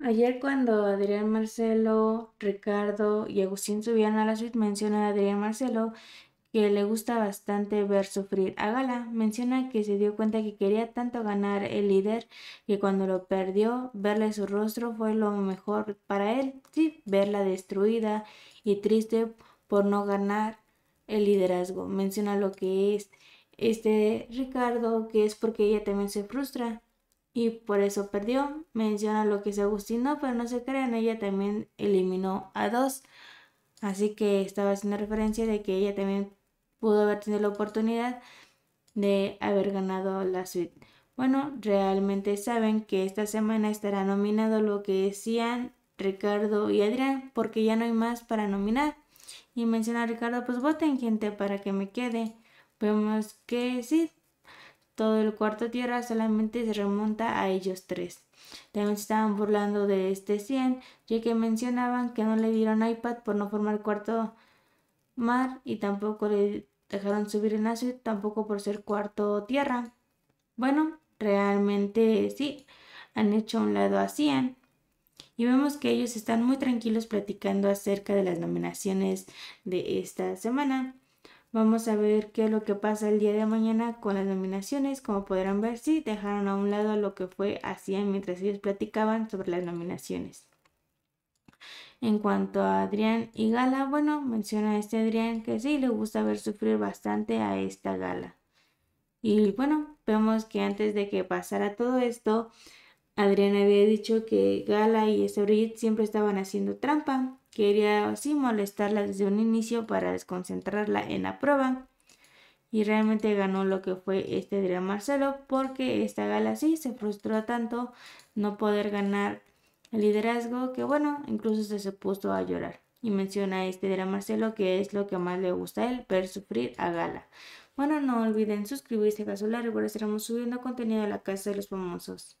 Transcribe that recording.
Ayer cuando Adrián Marcelo, Ricardo y Agustín subían a la suite, menciona a Adrián Marcelo que le gusta bastante ver sufrir a Gala. Menciona que se dio cuenta que quería tanto ganar el líder que cuando lo perdió, verle su rostro fue lo mejor para él. Sí, verla destruida y triste por no ganar el liderazgo. Menciona lo que es este Ricardo, que es porque ella también se frustra y por eso perdió. Menciona lo que se no, pero no se crean, ella también eliminó a dos. Así que estaba haciendo referencia de que ella también pudo haber tenido la oportunidad de haber ganado la suite. Bueno, realmente saben que esta semana estará nominado lo que decían Ricardo y Adrián, porque ya no hay más para nominar. Y menciona a Ricardo, pues voten gente para que me quede. Vemos que sí, todo el cuarto tierra solamente se remonta a ellos tres. También se estaban burlando de este 100, ya que mencionaban que no le dieron iPad por no formar cuarto mar y tampoco le dejaron subir en ASU, tampoco por ser cuarto tierra. Bueno, realmente sí, han hecho un lado a 100. Y vemos que ellos están muy tranquilos platicando acerca de las nominaciones de esta semana. Vamos a ver qué es lo que pasa el día de mañana con las nominaciones. Como podrán ver, sí, dejaron a un lado lo que fue hacían mientras ellos platicaban sobre las nominaciones. En cuanto a Adrián y Gala, bueno, menciona este Adrián que sí le gusta ver sufrir bastante a esta Gala. Y bueno, vemos que antes de que pasara todo esto, Adrián había dicho que Gala y ese siempre estaban haciendo trampa, Quería así molestarla desde un inicio para desconcentrarla en la prueba. Y realmente ganó lo que fue este drama Marcelo porque esta gala sí se frustró tanto no poder ganar el liderazgo que bueno, incluso se, se puso a llorar. Y menciona a este Adrián Marcelo que es lo que más le gusta a él, ver sufrir a gala. Bueno, no olviden suscribirse a caso y estaremos subiendo contenido de la Casa de los Famosos.